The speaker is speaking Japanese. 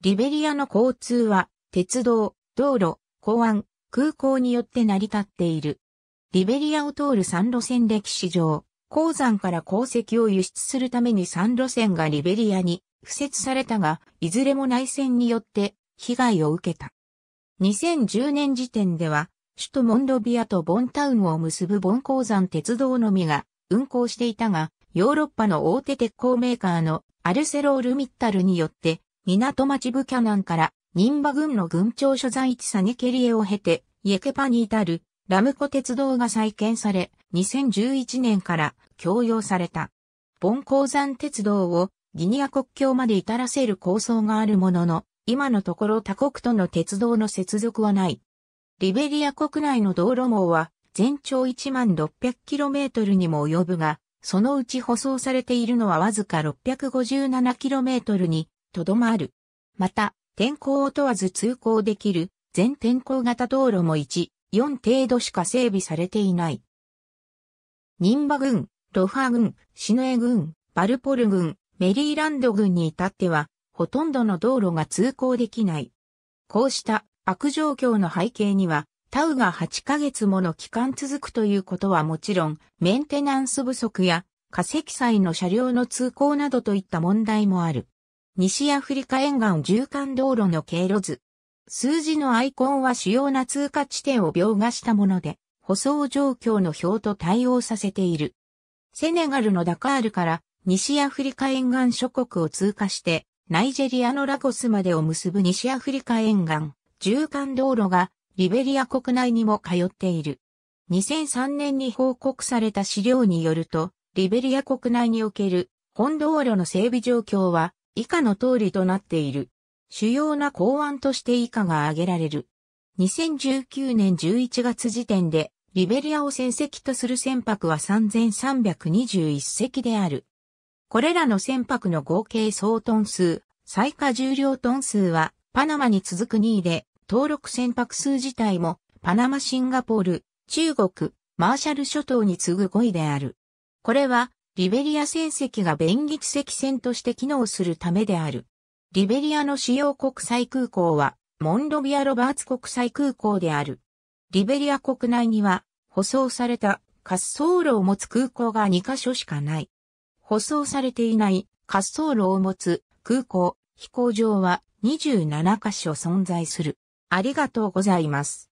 リベリアの交通は、鉄道、道路、港湾、空港によって成り立っている。リベリアを通る3路線歴史上、鉱山から鉱石を輸出するために3路線がリベリアに付設されたが、いずれも内戦によって被害を受けた。2010年時点では、首都モンロビアとボンタウンを結ぶボン鉱山鉄道のみが運行していたが、ヨーロッパの大手鉄鋼メーカーのアルセロール・ミッタルによって港町ブキャナンから任馬郡の郡庁所在地サニケリエを経て、イエケパに至るラムコ鉄道が再建され、2011年から供用された。ボン鉱山鉄道をギニア国境まで至らせる構想があるものの、今のところ他国との鉄道の接続はない。リベリア国内の道路網は全長 1600km にも及ぶが、そのうち舗装されているのはわずか 657km にとどまる。また、天候を問わず通行できる全天候型道路も1、4程度しか整備されていない。ニ馬郡、ロファ郡、シヌエ郡、バルポル郡、メリーランド郡に至っては、ほとんどの道路が通行できない。こうした悪状況の背景には、タウが8ヶ月もの期間続くということはもちろん、メンテナンス不足や、化石祭の車両の通行などといった問題もある。西アフリカ沿岸縦貫道路の経路図。数字のアイコンは主要な通過地点を描画したもので、舗装状況の表と対応させている。セネガルのダカールから西アフリカ沿岸諸国を通過して、ナイジェリアのラゴスまでを結ぶ西アフリカ沿岸、縦貫道路がリベリア国内にも通っている。2003年に報告された資料によると、リベリア国内における本道路の整備状況は、以下の通りとなっている。主要な港湾として以下が挙げられる。2019年11月時点で、リベリアを船籍とする船舶は3321隻である。これらの船舶の合計総トン数、最下重量トン数は、パナマに続く2位で、登録船舶数自体も、パナマシンガポール、中国、マーシャル諸島に次ぐ5位である。これは、リベリア戦績が便宜地席線として機能するためである。リベリアの主要国際空港は、モンロビア・ロバーツ国際空港である。リベリア国内には、舗装された滑走路を持つ空港が2カ所しかない。舗装されていない滑走路を持つ空港、飛行場は27カ所存在する。ありがとうございます。